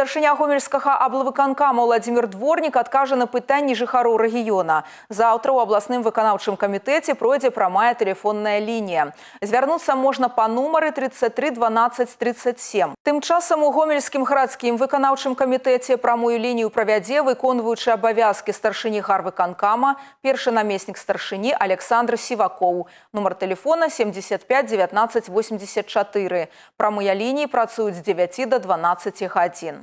старшыня гомельскага аблавыканкама владимир Дворник адкажа на пытанні жыхароў рэгіёна заўтра ў абласным выканаўчым камітэце пройдзе прамая тэлефонная лінія звярнуцца можна па нумары 33 12 37 Тем часам у гомельским гарадскім выканаўчым комитете прямую линию правядзе выконваючы абавязкі старшыні гарвыканкама первый наместник старшыні александр сівакоў номер телефона 75 19 84 Прямые линии працуют с 9 до 12 гадзін